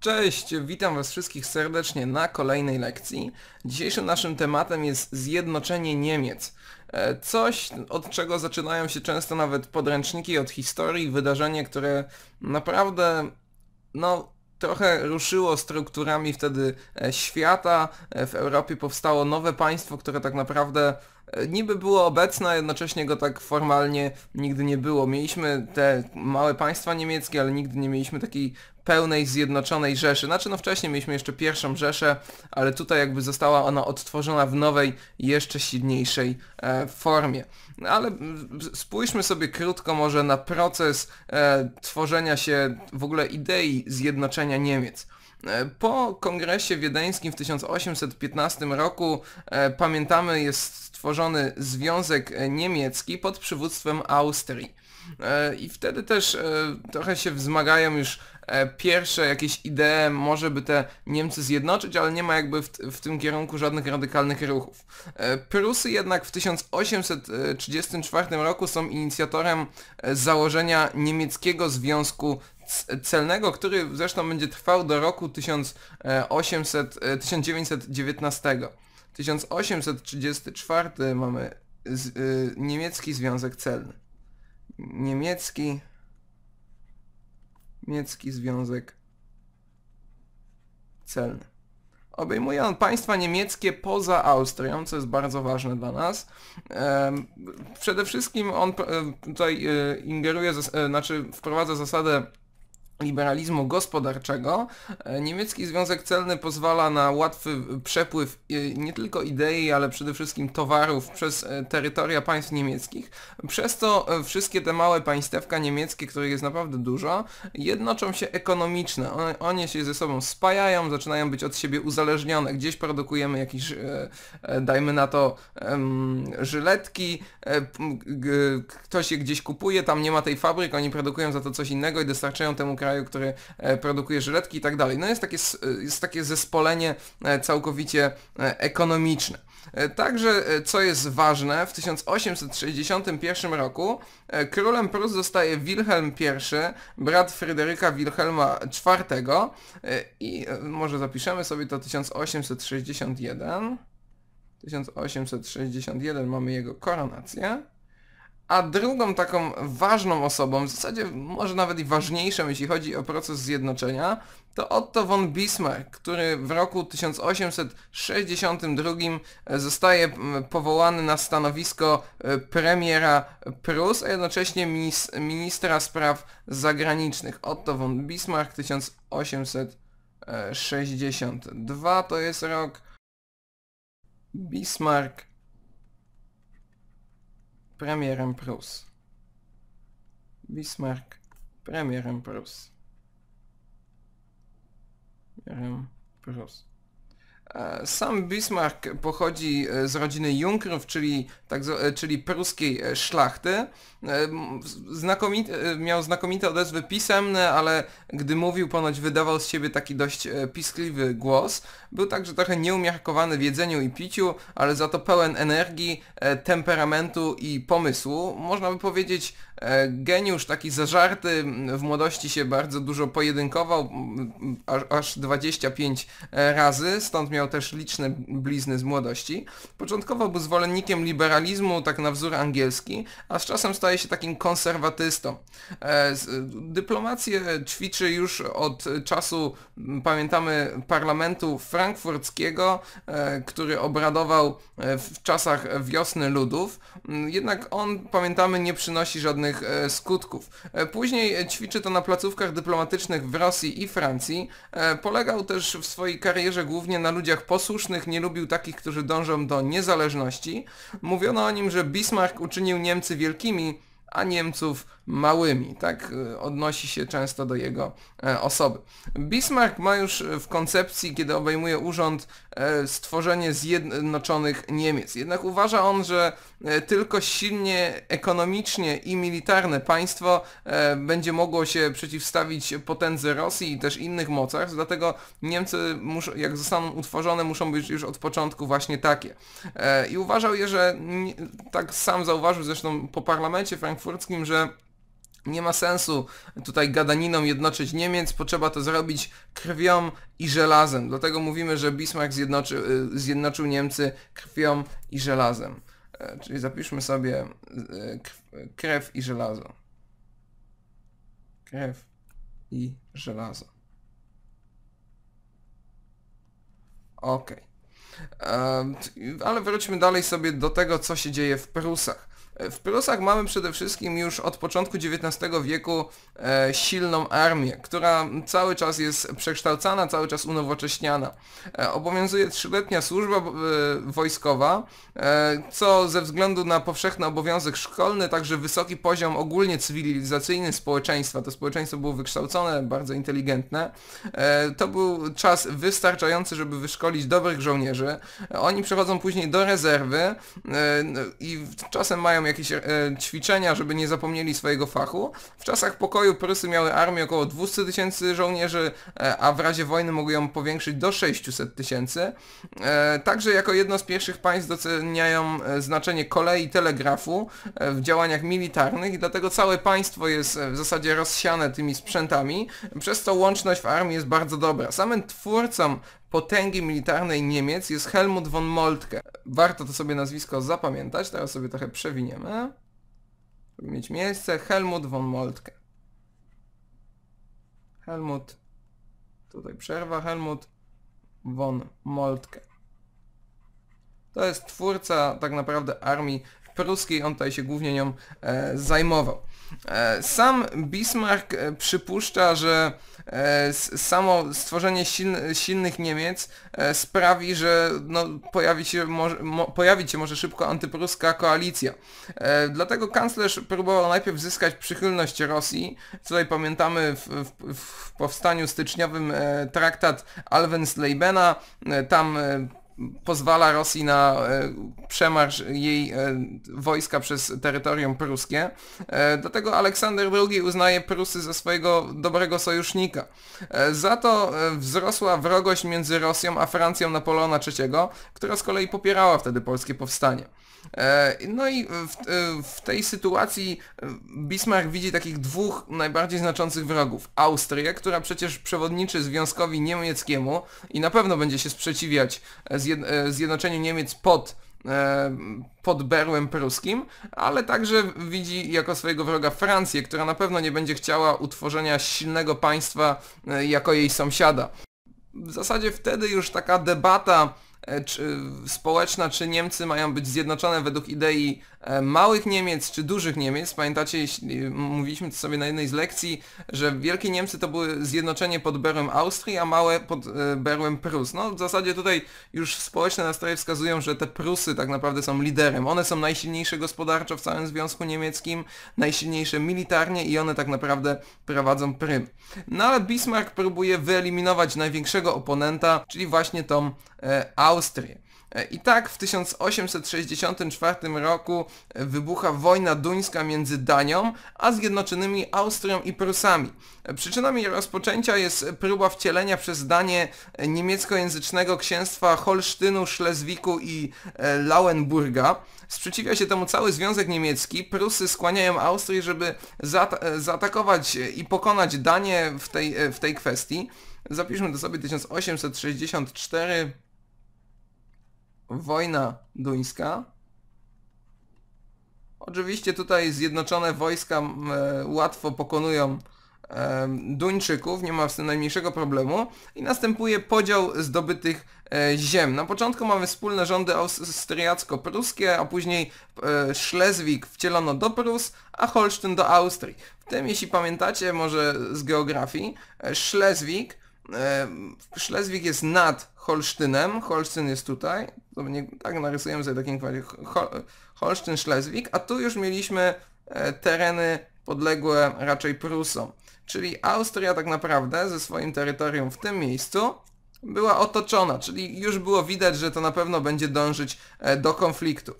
Cześć, witam Was wszystkich serdecznie na kolejnej lekcji. Dzisiejszym naszym tematem jest zjednoczenie Niemiec. E, coś, od czego zaczynają się często nawet podręczniki od historii, wydarzenie, które naprawdę no, trochę ruszyło strukturami wtedy e, świata. E, w Europie powstało nowe państwo, które tak naprawdę E, niby było obecne, a jednocześnie go tak formalnie nigdy nie było. Mieliśmy te małe państwa niemieckie, ale nigdy nie mieliśmy takiej pełnej, zjednoczonej Rzeszy. Znaczy no wcześniej mieliśmy jeszcze pierwszą Rzeszę, ale tutaj jakby została ona odtworzona w nowej, jeszcze silniejszej e, formie. No ale spójrzmy sobie krótko może na proces e, tworzenia się w ogóle idei zjednoczenia Niemiec. E, po kongresie wiedeńskim w 1815 roku, e, pamiętamy, jest utworzony Związek Niemiecki pod przywództwem Austrii. E, I wtedy też e, trochę się wzmagają już e, pierwsze jakieś idee, może by te Niemcy zjednoczyć, ale nie ma jakby w, w, tym kierunku żadnych radykalnych ruchów. Prusy jednak w 1834 roku są inicjatorem założenia niemieckiego związku celnego, który zresztą będzie trwał do roku 1800, 1919. 1834 mamy z, y, niemiecki związek celny. Niemiecki niemiecki związek celny. Obejmuje on państwa niemieckie poza Austrią, co jest bardzo ważne dla nas. Przede wszystkim on e, tutaj e, ingeruje, e, znaczy wprowadza zasadę liberalizmu gospodarczego, e, niemiecki związek celny pozwala na łatwy przepływ e, nie tylko idei, ale przede wszystkim towarów przez e, terytoria państw niemieckich. Przez to wszystkie te małe państewka niemieckie, których jest naprawdę dużo, jednoczą się ekonomicznie. One, one się ze sobą spajają, zaczynają być od siebie uzależnione. Gdzieś produkujemy jakieś, dajmy na to, żyletki, ktoś je gdzieś kupuje, tam nie ma tej fabryk, oni produkują za to coś innego i dostarczają temu kraju kraju, który e, produkuje żyletki i tak dalej. No jest takie, e, jest takie zespolenie e, całkowicie ekonomiczne. Także, co jest ważne, w 1861 roku królem Prus zostaje Wilhelm I, brat Fryderyka Wilhelma IV i może zapiszemy sobie to 1861. 1861 mamy jego koronację. A drugą taką ważną osobą, w zasadzie może nawet i ważniejszą, jeśli chodzi o proces zjednoczenia, to Otto von Bismarck, który w roku 1862 e, zostaje powołany na stanowisko e, premiera Prus, a jednocześnie ministra spraw zagranicznych. Otto von Bismarck 1862 to jest rok. Bismarck Premier impros. Bismarck, Premier impros. Premier impros. E, sam Bismarck pochodzi e, z rodziny Junkrów, czyli, tak, e, czyli pruskiej szlachty. Znakomity, miał znakomite odezwy pisemne, ale gdy mówił ponoć wydawał z siebie taki dość piskliwy głos. Był także trochę nieumiarkowany w jedzeniu i piciu, ale za to pełen energii, temperamentu i pomysłu. Można by powiedzieć E, geniusz, taki zażarty, w młodości się bardzo dużo pojedynkował, aż 25 e, razy, stąd miał też liczne blizny z młodości. Początkowo był zwolennikiem liberalizmu, tak na wzór angielski, a z czasem staje się takim konserwatystą. E, dyplomację ćwiczy już od czasu, pamiętamy, parlamentu frankfurckiego, który obradował w czasach wiosny ludów, jednak on, pamiętamy, nie przynosi żadnych E, skutków. E, później e, ćwiczy to na placówkach dyplomatycznych w Rosji i Francji. Polegał też w swojej karierze głównie na ludziach posłusznych, nie lubił takich, którzy dążą do niezależności. Mówiono o nim, że Bismarck uczynił Niemcy wielkimi, a Niemców małymi. Tak y, odnosi się często do jego e, osoby. Bismarck ma już e, w koncepcji, kiedy obejmuje urząd, e, stworzenie zjednoczonych Niemiec. Jednak uważa on, że tylko silnie ekonomicznie i militarne państwo będzie mogło się przeciwstawić potędze Rosji i też innych mocarstw, dlatego Niemcy, jak zostaną utworzone, muszą być już od początku właśnie takie. I uważał je, że tak sam zauważył zresztą po parlamencie frankfurckim, że nie ma sensu tutaj gadaniną jednoczyć Niemiec, potrzeba to zrobić krwią i żelazem. Dlatego mówimy, że Bismarck zjednoczy, y, zjednoczył Niemcy krwią i żelazem. E, czyli zapiszmy sobie y, krew i żelazo. Krew i żelazo. Okej. Okay. E, ale wróćmy dalej sobie do tego, co się dzieje w Prusach. W plusach mamy przede wszystkim już od początku XIX wieku e, silną armię, która cały czas jest przekształcana, cały czas unowocześniana. E, obowiązuje trzyletnia służba e, wojskowa, e, co ze względu na powszechny obowiązek szkolny, także wysoki poziom ogólnie cywilizacyjny społeczeństwa, to społeczeństwo było wykształcone, bardzo inteligentne, e, to był czas wystarczający, żeby wyszkolić dobrych żołnierzy. E, oni przechodzą później do rezerwy no i czasem mają jakieś e, ćwiczenia, żeby nie zapomnieli swojego fachu. W czasach pokoju Prusy miały armię około 200 tysięcy żołnierzy, e, a w razie wojny mogły ją powiększyć do 600 tysięcy. E, także jako jedno z pierwszych państw doceniają e, znaczenie kolei i telegrafu e, w działaniach militarnych i dlatego całe państwo jest e, w zasadzie rozsiane tymi sprzętami, przez co łączność w armii jest bardzo dobra. Samym twórcom potęgi militarnej Niemiec jest Helmut von Moltke. Warto to sobie nazwisko zapamiętać, teraz sobie trochę przewiniemy, żeby mieć miejsce. Helmut von Moltke. Helmut, tutaj przerwa, Helmut von Moltke. To jest twórca tak naprawdę armii pruskiej, on tutaj się głównie nią e, zajmował. E, sam Bismarck e, przypuszcza, że samo stworzenie silnych Niemiec sprawi, że no, pojawi, się może, mo, pojawi się może szybko antypruska koalicja. Dlatego kanclerz próbował najpierw zyskać przychylność Rosji. Tutaj pamiętamy w, w, w powstaniu styczniowym traktat Alvenslebena, tam pozwala Rosji na e, przemarsz jej e, wojska przez terytorium pruskie. E, Dlatego Aleksander II uznaje Prusy za swojego dobrego sojusznika. Za to wzrosła wrogość między Rosją a Francją Napoleona III, która z kolei popierała wtedy polskie powstanie. E, no i w, e, w, tej sytuacji e, Bismarck widzi takich dwóch najbardziej znaczących wrogów. Austrię, która przecież przewodniczy Związkowi Niemieckiemu i na pewno będzie się sprzeciwiać zjednoczeniu Niemiec pod pod berłem pruskim, ale także widzi jako swojego wroga Francję, która na pewno nie będzie chciała utworzenia silnego państwa jako jej sąsiada. W zasadzie wtedy już taka debata E, czy, e, społeczna, czy Niemcy mają być zjednoczone według idei E, małych Niemiec czy dużych Niemiec, pamiętacie, jeśli, mówiliśmy to sobie na jednej z lekcji, że wielkie Niemcy to były zjednoczenie pod berłem Austrii, a małe pod e, berłem Prus. No w zasadzie tutaj już społeczne nastroje wskazują, że te Prusy tak naprawdę są liderem. One są najsilniejsze gospodarczo w całym Związku Niemieckim, najsilniejsze militarnie i one tak naprawdę prowadzą prym. No ale Bismarck próbuje wyeliminować największego oponenta, czyli właśnie tą e, Austrię. E, I tak w 1864 roku e, wybucha wojna duńska między Danią a Zjednoczonymi Austrią i Prusami. E, przyczyną jej rozpoczęcia jest próba wcielenia przez Danię niemieckojęzycznego księstwa Holsztynu, Szlezwiku i Lauenburga. Sprzeciwia się temu cały Związek Niemiecki. Prusy skłaniają Austrię, żeby zaata zaatakować i pokonać Danię w tej, w tej kwestii. Zapiszmy to sobie 1864 wojna duńska. Oczywiście tutaj zjednoczone wojska e, łatwo pokonują e, Duńczyków, nie ma w tym najmniejszego problemu i następuje podział zdobytych e, ziem. Na początku mamy wspólne rządy austriacko-pruskie, a później Szlezwik wcielono do Prus, a Holsztyn do Austrii. W tym, jeśli pamiętacie może z geografii, Szlezwik E, Szlezwik jest nad Holsztynem, Holsztyn jest tutaj, to nie, tak narysujemy sobie takim kwadzie Holsztyn, Szlezwik, a tu już mieliśmy e, tereny podległe raczej Prusom. Czyli Austria tak naprawdę ze swoim terytorium w tym miejscu była otoczona, czyli już było widać, że to na pewno będzie dążyć e, do konfliktu.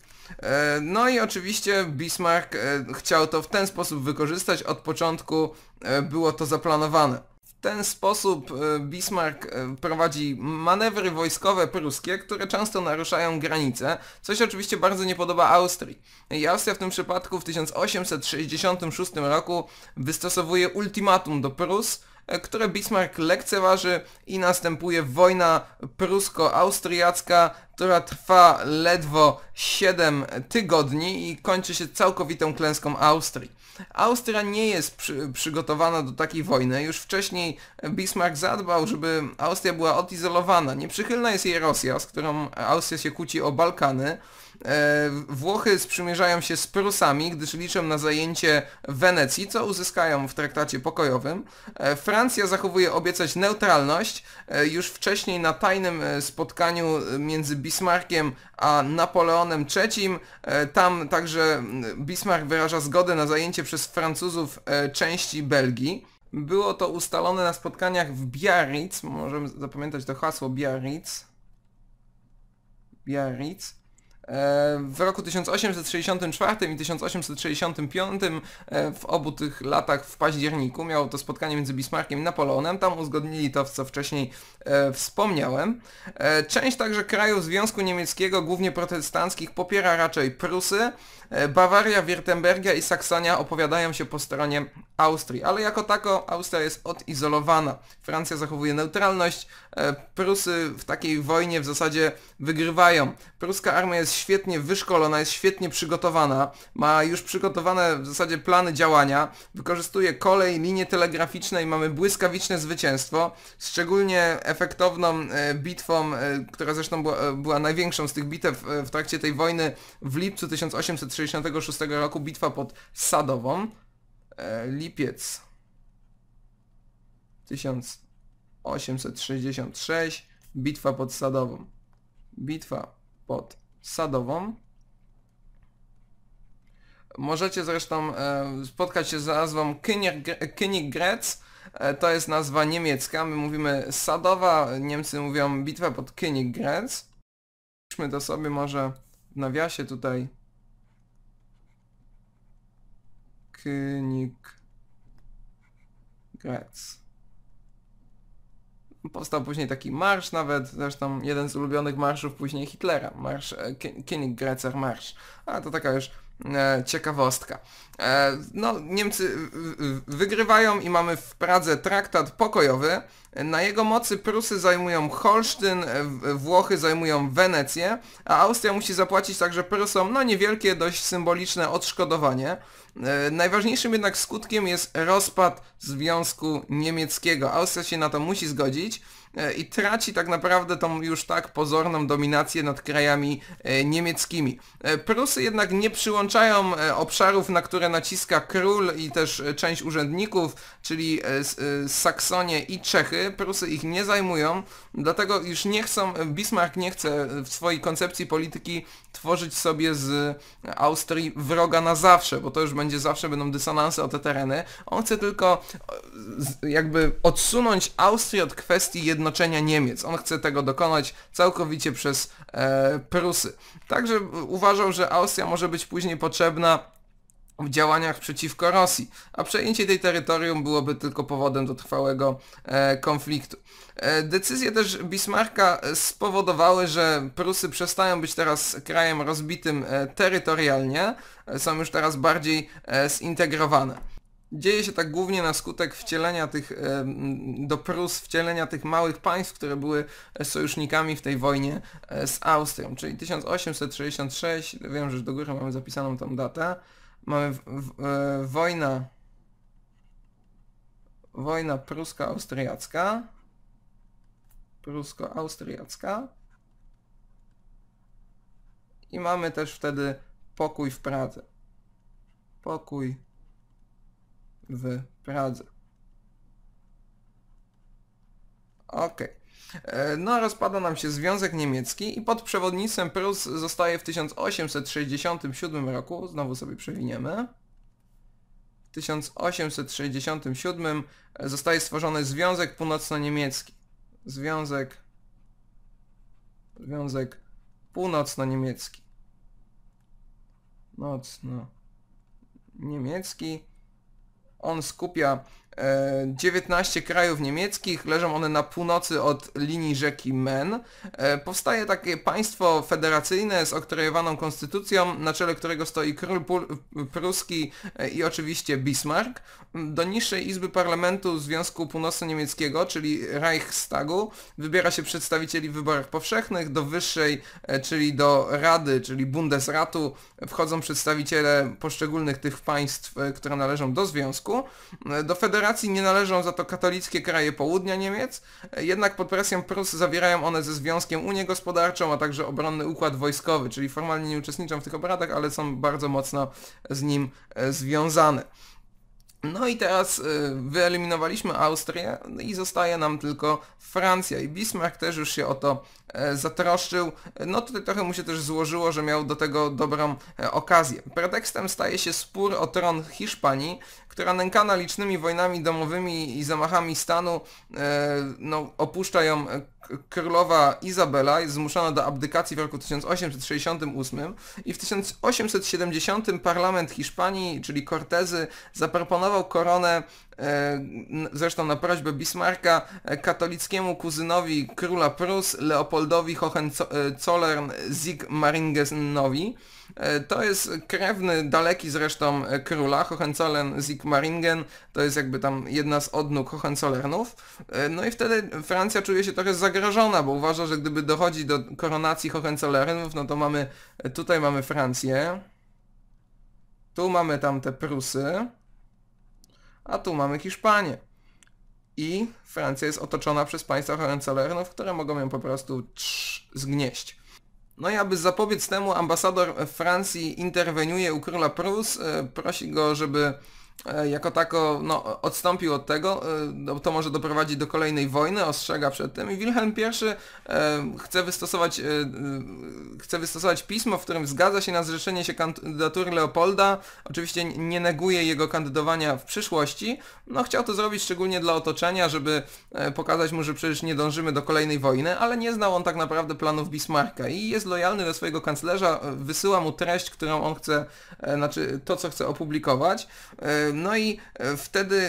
No i oczywiście Bismarck chciał to w ten sposób wykorzystać, od początku było to zaplanowane ten sposób e, Bismarck e, prowadzi manewry wojskowe pruskie, które często naruszają granice, co się oczywiście bardzo nie podoba Austrii. I Austria w tym przypadku w 1866 roku wystosowuje ultimatum do Prus, e, które Bismarck lekceważy i następuje wojna prusko-austriacka, która trwa ledwo 7 tygodni i kończy się całkowitą klęską Austrii. Austria nie jest przy, przygotowana do takiej wojny. Już wcześniej Bismarck zadbał, żeby Austria była odizolowana. Nieprzychylna jest jej Rosja, z którą Austria się kłóci o Balkany. E, Włochy sprzymierzają się z Prusami, gdyż liczą na zajęcie Wenecji, co uzyskają w traktacie pokojowym. E, Francja zachowuje obiecać neutralność. E, Już wcześniej na tajnym spotkaniu między Bismarckiem a Napoleonem III, tam także Bismarck wyraża zgodę na zajęcie przez Francuzów części Belgii. Było to ustalone na spotkaniach w Biarritz, możemy zapamiętać to hasło Biarritz. Biarritz E, w roku 1864 i 1865 e, w obu tych latach w październiku miało to spotkanie między Bismarckiem i Napoleonem. Tam uzgodnili to, co wcześniej e, wspomniałem. Część także krajów Związku Niemieckiego, głównie protestanckich, popiera raczej Prusy. Bawaria, Wirtembergia i Saksonia opowiadają się po stronie Austrii, ale jako tako Austria jest odizolowana. Francja zachowuje neutralność, e, Prusy w takiej wojnie w zasadzie wygrywają. Pruska armia jest świetnie wyszkolona, jest świetnie przygotowana, ma już przygotowane w zasadzie plany działania, wykorzystuje kolej, linie telegraficzne i mamy błyskawiczne zwycięstwo, szczególnie efektowną e, bitwą, e, która zresztą była, była największą z tych bitew w trakcie tej wojny w lipcu 1866 roku, bitwa pod Sadową. E, lipiec 1866, bitwa pod Sadową. Bitwa pod Sadową. Możecie zresztą e, spotkać się z nazwą Königgrätz. E, to jest nazwa niemiecka. My mówimy Sadowa, Niemcy mówią bitwa pod Königgrätz. Spójrzmy to sobie może w nawiasie tutaj König Grec. Powstał później taki marsz nawet, zresztą jeden z ulubionych marszów później Hitlera, marsz e, Königgrätzer Marsz. A to taka już E, ciekawostka. E, no, Niemcy wygrywają i mamy w Pradze traktat pokojowy. Na jego mocy Prusy zajmują Holsztyn, e, Włochy zajmują Wenecję, a Austria musi zapłacić także Prusom no niewielkie, dość symboliczne odszkodowanie. Najważniejszym jednak skutkiem jest rozpad Związku Niemieckiego. Austria się na to musi zgodzić. E, i traci tak naprawdę tą już tak pozorną dominację nad krajami e, niemieckimi. E, Prusy jednak nie przyłączają obszarów, na które naciska król i też część urzędników, czyli Saksonie i Czechy. Prusy ich nie zajmują, dlatego już nie chcą, Bismarck nie chce w swojej koncepcji polityki tworzyć sobie z Austrii wroga na zawsze, bo to już będzie zawsze będą dysonanse o te tereny. On chce tylko jakby odsunąć Austrię od kwestii jednostki odnoczenia Niemiec. On chce tego dokonać całkowicie przez e, Prusy. Także uważał, że Austria może być później potrzebna w działaniach przeciwko Rosji, a przejęcie tej terytorium byłoby tylko powodem do trwałego e, konfliktu. E, decyzje też Bismarcka e, spowodowały, że Prusy przestają być teraz krajem rozbitym e, terytorialnie, e, są już teraz bardziej e, zintegrowane. Dzieje się tak głównie na skutek wcielenia tych, do Prus wcielenia tych małych państw, które były sojusznikami w tej wojnie e, z Austrią, czyli 1866, wiem, że do góry mamy zapisaną tą datę, mamy w, w, e, wojna, wojna pruska-austriacka, prusko-austriacka i mamy też wtedy pokój w Pradze. Pokój w Pradze. Okej. Okay. E, no, rozpada nam się Związek Niemiecki i pod przewodnictwem Prus zostaje w 1867 roku, znowu sobie przewiniemy, w 1867 zostaje stworzony Związek Północno-Niemiecki. Związek, Związek Północno-Niemiecki. Nocno-Niemiecki on skupia 19 e, krajów niemieckich, leżą one na północy od linii rzeki Men. E, powstaje takie państwo federacyjne z oktrojowaną konstytucją, na czele którego stoi król pruski e, i oczywiście Bismarck. Do niższej izby parlamentu Związku Północno-Niemieckiego, czyli Reichstagu, wybiera się przedstawicieli w wyborach powszechnych, do wyższej, czyli do Rady, czyli Bundesratu, wchodzą przedstawiciele poszczególnych tych państw, które należą do Związku. Do federacji nie należą za to katolickie kraje południa Niemiec, jednak pod presją Prus zawierają one ze Związkiem Unię Gospodarczą, a także obronny układ wojskowy, czyli formalnie nie uczestniczą w tych obradach, ale są bardzo mocno z nim e, związane. No i teraz e, wyeliminowaliśmy Austrię i zostaje nam tylko Francja i Bismarck też już się o to e, zatroszczył. No tutaj trochę mu się też złożyło, że miał do tego dobrą okazję. Pretekstem staje się spór o tron Hiszpanii, która nękana licznymi wojnami domowymi i zamachami stanu, e, no, opuszcza ją e, królowa Izabela, jest zmuszona do abdykacji w roku 1868 i w 1870 parlament Hiszpanii, czyli Cortezy, zaproponował koronę E, zresztą na prośbę Bismarcka, e, katolickiemu kuzynowi króla Prus, Leopoldowi Hohenzollern e, Sigmaringenowi. To jest krewny, daleki zresztą króla, Hohenzollern Sigmaringen, to jest jakby tam jedna z odnóg Hohenzollernów. No i wtedy Francja czuje się trochę zagrożona, bo uważa, że gdyby dochodzi do koronacji Hohenzollernów, no to mamy, tutaj mamy Francję, tu mamy tam te Prusy, a tu mamy Hiszpanię. I Francja jest otoczona przez państwa Hohenzollernów, które mogą ją po prostu trz, zgnieść. No i aby zapobiec temu ambasador Francji interweniuje u króla Prus, e, prosi go, żeby E, jako tako no, odstąpił od tego, e, to może doprowadzić do kolejnej wojny, ostrzega przed tym i Wilhelm I e, chce wystosować, chce wystosować pismo, w którym zgadza się na zrzeszenie się kandydatury Leopolda, oczywiście nie neguje jego kandydowania w przyszłości, no chciał to zrobić szczególnie dla otoczenia, żeby pokazać mu, że przecież nie dążymy do kolejnej wojny, ale nie znał on tak naprawdę planów Bismarcka i jest lojalny do swojego kanclerza, wysyła mu treść, którą on chce, znaczy to, co chce opublikować, no i e, wtedy e,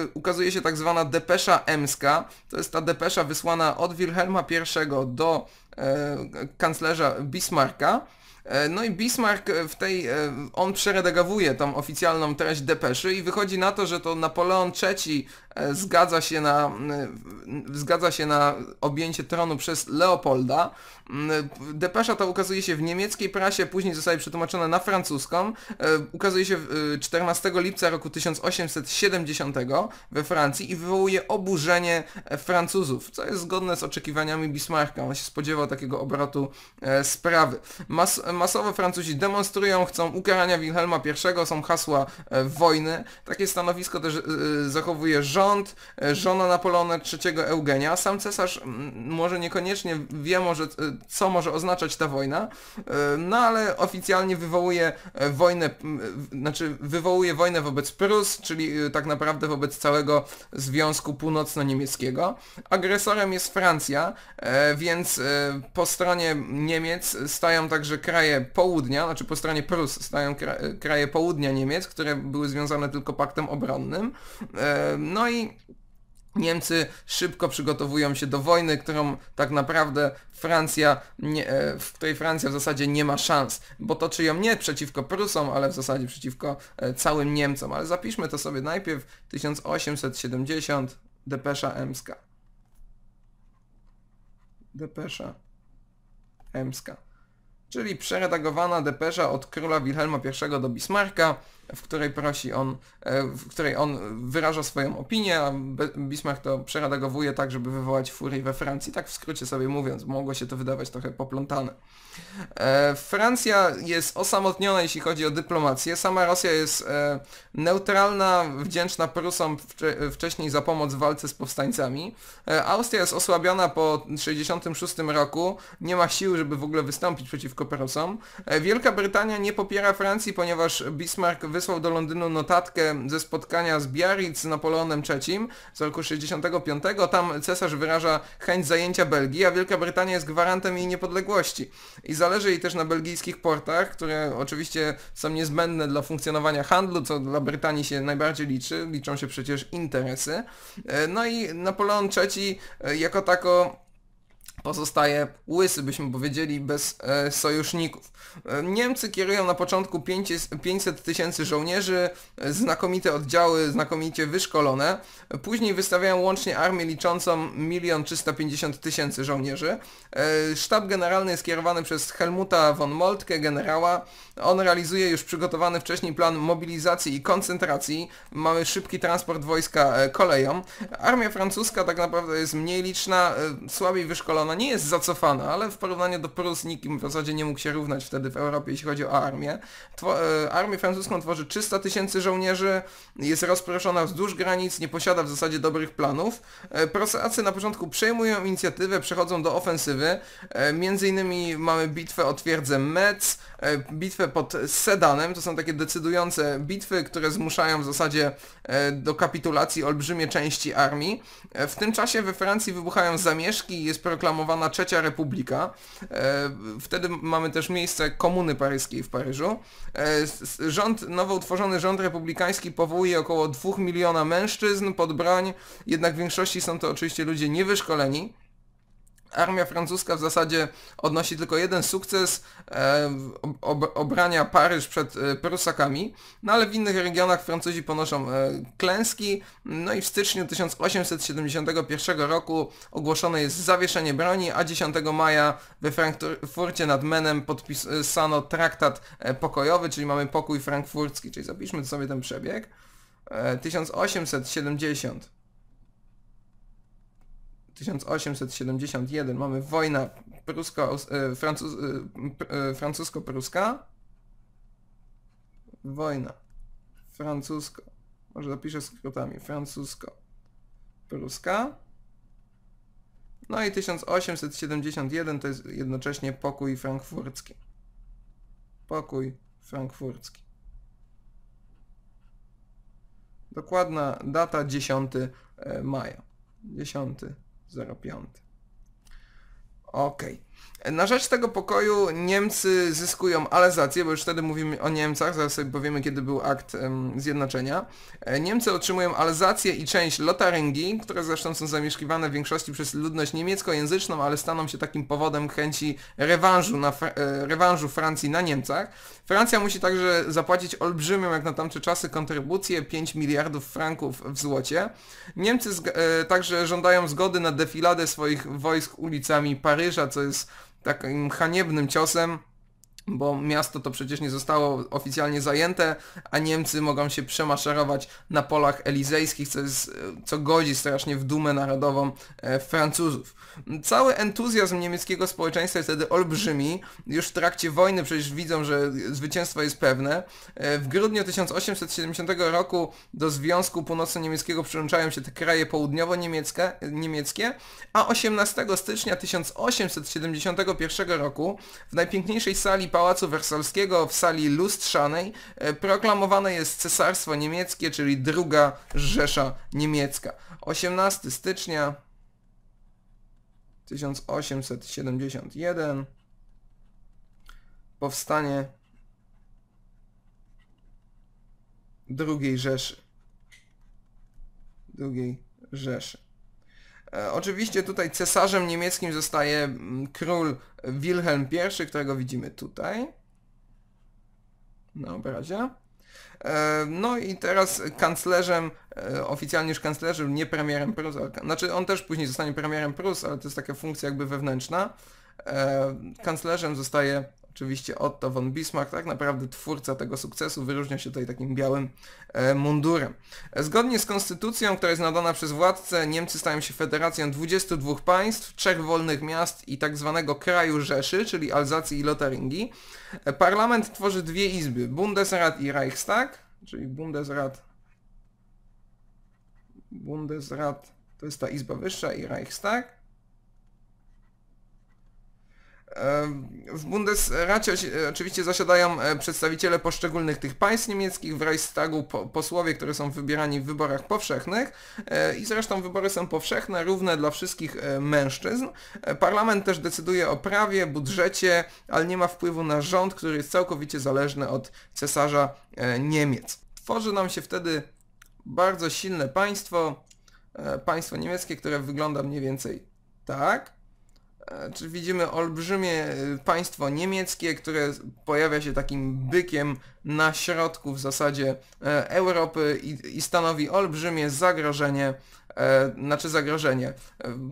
e, ukazuje się tak zwana depesza emska. To jest ta depesza wysłana od Wilhelma I do kanclerza Bismarcka E, no i Bismarck e, w tej, e, on przeredagowuje tą oficjalną treść depeszy i wychodzi na to, że to Napoleon III zgadza się na, zgadza się na objęcie tronu przez Leopolda. Depesza ta ukazuje się w niemieckiej prasie, później zostaje przetłumaczona na francuską. Ukazuje się 14 lipca roku 1870 we Francji i wywołuje oburzenie Francuzów, co jest zgodne z oczekiwaniami Bismarcka. On się spodziewał takiego obrotu sprawy. Mas masowe Francuzi demonstrują, chcą ukarania Wilhelma I, są hasła e, wojny. Takie stanowisko też e, zachowuje rząd, e, żona Napoleona III Eugenia. Sam cesarz może niekoniecznie wie może, co może oznaczać ta wojna, no ale oficjalnie wywołuje wojnę, znaczy wywołuje wojnę wobec Prus, czyli tak naprawdę wobec całego Związku Północno-Niemieckiego. Agresorem jest Francja, więc po stronie Niemiec stają także kraje kraje południa, znaczy po stronie Prus stają kraje południa Niemiec, które były związane tylko paktem obronnym. E, no i Niemcy szybko przygotowują się do wojny, którą tak naprawdę Francja, nie, e, w której Francja w zasadzie nie ma szans, bo toczy ją nie przeciwko Prusom, ale w zasadzie przeciwko e, całym Niemcom. Ale zapiszmy to sobie najpierw 1870 depesza emska. Depesza emska czyli przeredagowana depesza od króla Wilhelma I do Bismarcka w której prosi on, e, w której on wyraża swoją opinię, a Bismarck to przeradagowuje tak, żeby wywołać furię we Francji, tak w skrócie sobie mówiąc, mogło się to wydawać trochę poplątane. E, Francja jest osamotniona, jeśli chodzi o dyplomację, sama Rosja jest e, neutralna, wdzięczna Prusom wcześniej za pomoc w walce z powstańcami, Austria jest osłabiona po 1966 roku, nie ma sił, żeby w ogóle wystąpić przeciwko Prusom, Wielka Brytania nie popiera Francji, ponieważ Bismarck wy wysłał do Londynu notatkę ze spotkania z Biarritz z Napoleonem III z roku 65. Tam cesarz wyraża chęć zajęcia Belgii, a Wielka Brytania jest gwarantem jej niepodległości. I zależy jej też na belgijskich portach, które oczywiście są niezbędne dla funkcjonowania handlu, co dla Brytanii się najbardziej liczy. Liczą się przecież interesy. E, no i Napoleon III e, jako tako pozostaje łysy, byśmy powiedzieli, bez e, sojuszników. E, Niemcy kierują na początku 500 tysięcy żołnierzy, e, znakomite oddziały, znakomicie wyszkolone. Później wystawiają łącznie armię liczącą 1 350 tysięcy żołnierzy. E, sztab generalny jest kierowany przez Helmuta von Moltke, generała. On realizuje już przygotowany wcześniej plan mobilizacji i koncentracji. Mamy szybki transport wojska e, koleją. Armia francuska tak naprawdę jest mniej liczna, e, słabiej wyszkolona, ona nie jest zacofana, ale w porównaniu do Prus nikim w zasadzie nie mógł się równać wtedy w Europie, jeśli chodzi o armię. Two e, armię francuską tworzy 300 tysięcy żołnierzy, jest rozproszona wzdłuż granic, nie posiada w zasadzie dobrych planów. E, Prusacy na początku przejmują inicjatywę, przechodzą do ofensywy. E, między innymi mamy bitwę o twierdzę Metz, bitwę pod Sedanem, to są takie decydujące bitwy, które zmuszają w zasadzie do kapitulacji olbrzymie części armii. W tym czasie we Francji wybuchają zamieszki, jest proklamowana proklamowana trzecia republika. E, wtedy mamy też miejsce komuny paryskiej w Paryżu. E, rząd, nowo utworzony rząd republikański powołuje około 2 miliona mężczyzn pod broń, jednak w większości są to oczywiście ludzie niewyszkoleni armia francuska w zasadzie odnosi tylko jeden sukces e, ob, obrania Paryż przed e, Prusakami, no ale w innych regionach Francuzi ponoszą e, klęski, no i w styczniu 1871 roku ogłoszone jest zawieszenie broni, a 10 maja we Frankfurcie nad Menem podpisano traktat e, pokojowy, czyli mamy pokój frankfurcki, czyli zapiszmy sobie ten przebieg. 1870 e, 1871 mamy wojna e, e, e, francusko-pruska. Wojna francusko. Może zapiszę skrótami. Francusko-pruska. No i 1871 to jest jednocześnie pokój frankfurcki. Pokój frankfurcki. Dokładna data 10 maja. 10 0,5. Ok. Na rzecz tego pokoju Niemcy zyskują alezację, bo już wtedy mówimy o Niemcach, zaraz sobie powiemy kiedy był akt um, zjednoczenia. E, Niemcy otrzymują alezację i część Lotaryngii, które zresztą są zamieszkiwane w większości przez ludność niemieckojęzyczną, ale staną się takim powodem chęci rewanżu, na, e, rewanżu Francji na Niemcach. Francja musi także zapłacić olbrzymią jak na tamte czasy kontrybucję 5 miliardów franków w złocie. Niemcy e, także żądają zgody na defiladę swoich wojsk ulicami Paryża, co jest takim haniebnym ciosem bo miasto to przecież nie zostało oficjalnie zajęte, a Niemcy mogą się przemaszerować na polach elizejskich, co, jest, co godzi strasznie w dumę narodową e, Francuzów. Cały entuzjazm niemieckiego społeczeństwa jest wtedy olbrzymi, już w trakcie wojny przecież widzą, że zwycięstwo jest pewne. E, w grudniu 1870 roku do Związku Północno-Niemieckiego przyłączają się te kraje południowo-niemieckie, a 18 stycznia 1871 roku w najpiękniejszej sali Pałacu Wersalskiego w sali lustrzanej e, proklamowane jest Cesarstwo Niemieckie, czyli druga Rzesza Niemiecka. 18 stycznia 1871 powstanie II Rzeszy. II Rzeszy. E, oczywiście tutaj cesarzem niemieckim zostaje mm, król Wilhelm I, którego widzimy tutaj na obrazie. E, no i teraz kanclerzem, e, oficjalnie już kanclerzem, nie premierem Prus, znaczy on też później zostanie premierem Prus, ale to jest taka funkcja jakby wewnętrzna. Kanclerzem zostaje Oczywiście Otto von Bismarck, tak naprawdę twórca tego sukcesu, wyróżnia się tutaj takim białym e, mundurem. E, zgodnie z konstytucją, która jest nadana przez władcę, Niemcy stają się federacją 22 państw, trzech wolnych miast i tak zwanego kraju Rzeszy, czyli Alzacji i Lotaryngii. E, parlament tworzy dwie izby, Bundesrat i Reichstag, czyli Bundesrat Bundesrat to jest ta izba wyższa i Reichstag. W Bundesracie oczywiście zasiadają e, przedstawiciele poszczególnych tych państw niemieckich, w Reichstagu posłowie, które są wybierani w wyborach powszechnych e, i zresztą wybory są powszechne, równe dla wszystkich e, mężczyzn. Parlament też decyduje o prawie, budżecie, ale nie ma wpływu na rząd, który jest całkowicie zależny od cesarza Niemiec. Tworzy nam się wtedy bardzo silne państwo, państwo niemieckie, które wygląda mniej więcej tak E, czy widzimy olbrzymie e, państwo niemieckie, które pojawia się takim bykiem na środku w zasadzie e, Europy i, i stanowi olbrzymie zagrożenie, znaczy zagrożenie,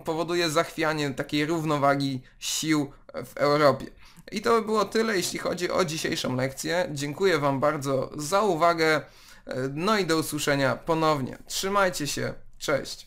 powoduje zachwianie takiej równowagi sił w Europie. I to by było tyle, jeśli chodzi o dzisiejszą lekcję. Dziękuję Wam bardzo za uwagę. No i do usłyszenia ponownie. Trzymajcie się. Cześć.